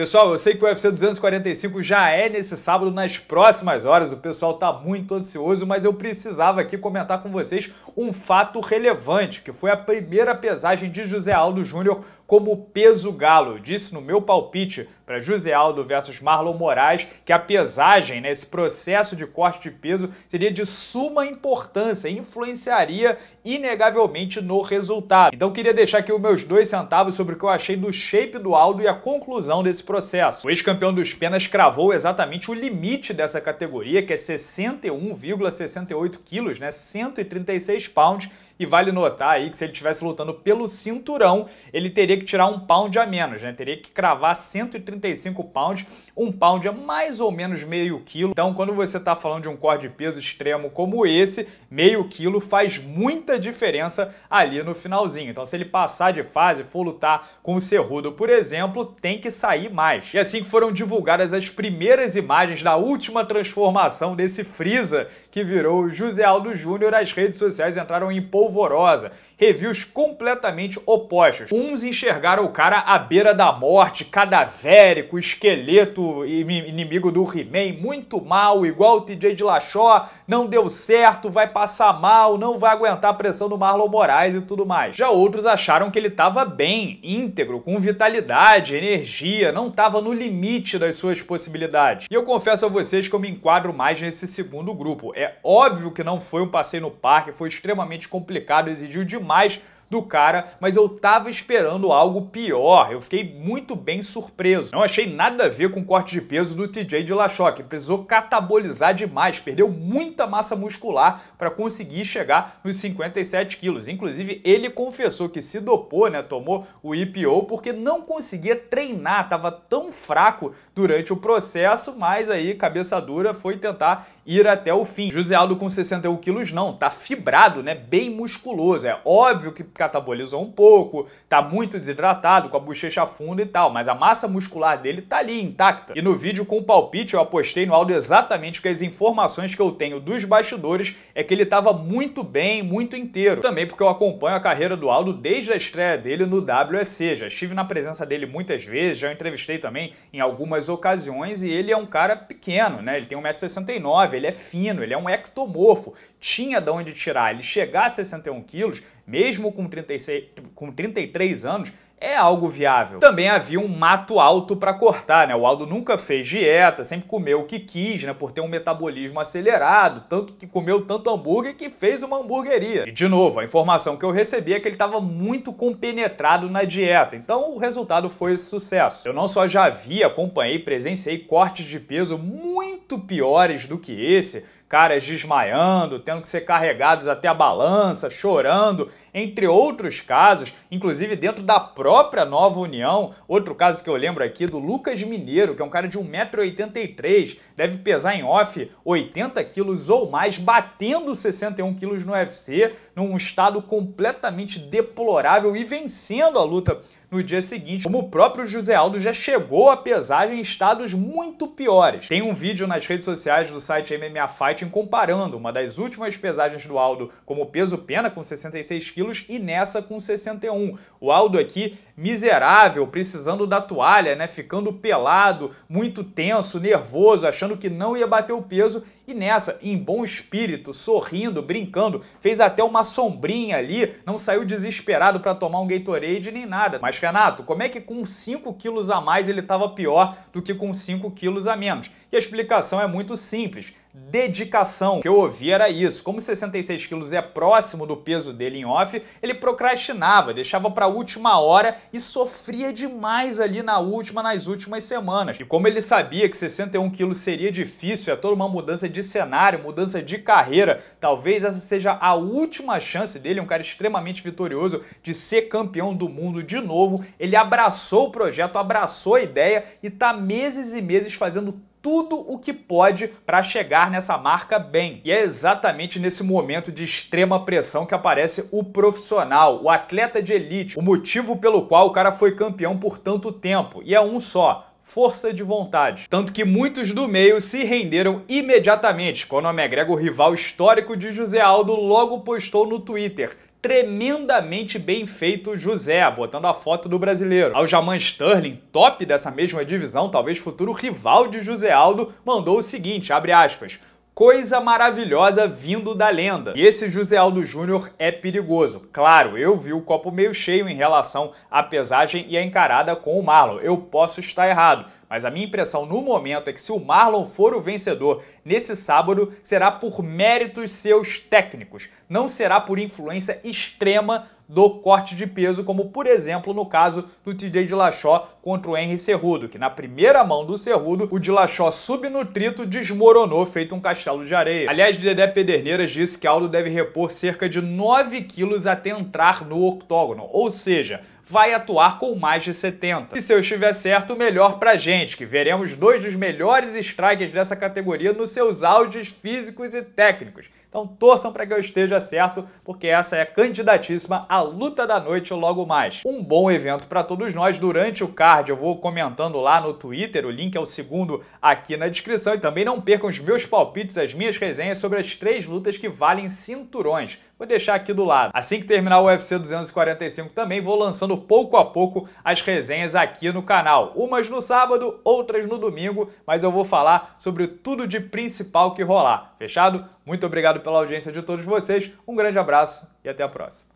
Pessoal, eu sei que o UFC 245 já é nesse sábado, nas próximas horas. O pessoal tá muito ansioso, mas eu precisava aqui comentar com vocês um fato relevante, que foi a primeira pesagem de José Aldo Júnior como peso galo. disse no meu palpite para José Aldo versus Marlon Moraes que a pesagem, né, esse processo de corte de peso, seria de suma importância influenciaria inegavelmente no resultado. Então queria deixar aqui os meus dois centavos sobre o que eu achei do shape do Aldo e a conclusão desse processo. O ex-campeão dos penas cravou exatamente o limite dessa categoria, que é 61,68 quilos, né, 136 pounds, e vale notar aí que se ele estivesse lutando pelo cinturão, ele teria que tirar um pound a menos, né? Teria que cravar 135 pounds. Um pound é mais ou menos meio quilo. Então, quando você está falando de um corte de peso extremo como esse, meio quilo faz muita diferença ali no finalzinho. Então, se ele passar de fase, for lutar com o Cerrudo, por exemplo, tem que sair mais. E assim que foram divulgadas as primeiras imagens da última transformação desse Freeza que virou José Aldo Júnior, as redes sociais entraram em polvorosa. Reviews completamente opostos. Uns enxergando enxergaram o cara à beira da morte, cadavérico, esqueleto, inimigo do He-Man, muito mal, igual o TJ de Lachó, não deu certo, vai passar mal, não vai aguentar a pressão do Marlon Moraes e tudo mais. Já outros acharam que ele estava bem, íntegro, com vitalidade, energia, não estava no limite das suas possibilidades. E eu confesso a vocês que eu me enquadro mais nesse segundo grupo. É óbvio que não foi um passeio no parque, foi extremamente complicado, exigiu demais do cara, mas eu tava esperando algo pior. Eu fiquei muito bem surpreso. Não achei nada a ver com o corte de peso do TJ de que precisou catabolizar demais, perdeu muita massa muscular para conseguir chegar nos 57 quilos. Inclusive, ele confessou que se dopou, né, tomou o IPO porque não conseguia treinar, tava tão fraco durante o processo, mas aí cabeça dura foi tentar ir até o fim. José Aldo com 61 quilos não, tá fibrado, né, bem musculoso. É óbvio que catabolizou um pouco, tá muito desidratado, com a bochecha funda e tal, mas a massa muscular dele tá ali intacta. E no vídeo com o palpite eu apostei no Aldo exatamente que as informações que eu tenho dos bastidores é que ele tava muito bem, muito inteiro. Também porque eu acompanho a carreira do Aldo desde a estreia dele no WSC, já estive na presença dele muitas vezes, já entrevistei também em algumas ocasiões e ele é um cara pequeno, né? Ele tem 1,69m, ele é fino, ele é um ectomorfo, tinha de onde tirar. Ele chegar a 61 quilos, mesmo com 36, com 33 anos é algo viável. Também havia um mato alto para cortar, né? O Aldo nunca fez dieta, sempre comeu o que quis, né? Por ter um metabolismo acelerado, tanto que comeu tanto hambúrguer que fez uma hamburgueria. E de novo, a informação que eu recebi é que ele estava muito compenetrado na dieta, então o resultado foi esse sucesso. Eu não só já vi, acompanhei, presenciei cortes de peso muito muito piores do que esse, caras desmaiando, tendo que ser carregados até a balança, chorando, entre outros casos, inclusive dentro da própria Nova União. Outro caso que eu lembro aqui do Lucas Mineiro, que é um cara de 1,83m, deve pesar em off 80 quilos ou mais, batendo 61 quilos no UFC, num estado completamente deplorável e vencendo a luta no dia seguinte, como o próprio José Aldo já chegou à pesagem em estados muito piores. Tem um vídeo nas redes sociais do site MMA Fighting comparando uma das últimas pesagens do Aldo como peso-pena com 66 quilos e nessa com 61. O Aldo aqui miserável, precisando da toalha, né, ficando pelado, muito tenso, nervoso, achando que não ia bater o peso e nessa, em bom espírito, sorrindo, brincando, fez até uma sombrinha ali, não saiu desesperado para tomar um Gatorade nem nada, mas Renato, como é que com 5 quilos a mais ele estava pior do que com 5 quilos a menos? E a explicação é muito simples dedicação. O que eu ouvi era isso. Como 66 quilos é próximo do peso dele em off, ele procrastinava, deixava para a última hora e sofria demais ali na última, nas últimas semanas. E como ele sabia que 61 quilos seria difícil, é toda uma mudança de cenário, mudança de carreira, talvez essa seja a última chance dele, um cara extremamente vitorioso, de ser campeão do mundo de novo. Ele abraçou o projeto, abraçou a ideia e tá meses e meses fazendo tudo o que pode para chegar nessa marca bem. E é exatamente nesse momento de extrema pressão que aparece o profissional, o atleta de elite, o motivo pelo qual o cara foi campeão por tanto tempo. E é um só, força de vontade. Tanto que muitos do meio se renderam imediatamente quando o McGregor, rival histórico de José Aldo, logo postou no Twitter tremendamente bem feito José, botando a foto do brasileiro. Ao Jaman Sterling, top dessa mesma divisão, talvez futuro rival de José Aldo, mandou o seguinte, abre aspas, coisa maravilhosa vindo da lenda. E esse José Aldo Júnior é perigoso. Claro, eu vi o copo meio cheio em relação à pesagem e a encarada com o Marlon. Eu posso estar errado, mas a minha impressão no momento é que se o Marlon for o vencedor nesse sábado, será por méritos seus técnicos, não será por influência extrema do corte de peso, como por exemplo no caso do TJ Dillashaw contra o Henry Cerrudo, que na primeira mão do Cerrudo, o Dillashaw subnutrito desmoronou feito um castelo de areia. Aliás, Dedé Pederneiras disse que Aldo deve repor cerca de 9 quilos até entrar no octógono, ou seja, vai atuar com mais de 70. E se eu estiver certo, melhor pra gente, que veremos dois dos melhores strikers dessa categoria nos seus áudios físicos e técnicos. Então torçam para que eu esteja certo, porque essa é candidatíssima à luta da noite logo mais. Um bom evento para todos nós durante o card. Eu vou comentando lá no Twitter, o link é o segundo aqui na descrição. E também não percam os meus palpites, as minhas resenhas sobre as três lutas que valem cinturões. Vou deixar aqui do lado. Assim que terminar o UFC 245 também vou lançando pouco a pouco as resenhas aqui no canal. Umas no sábado, outras no domingo, mas eu vou falar sobre tudo de principal que rolar. Fechado? Muito obrigado pela audiência de todos vocês, um grande abraço e até a próxima.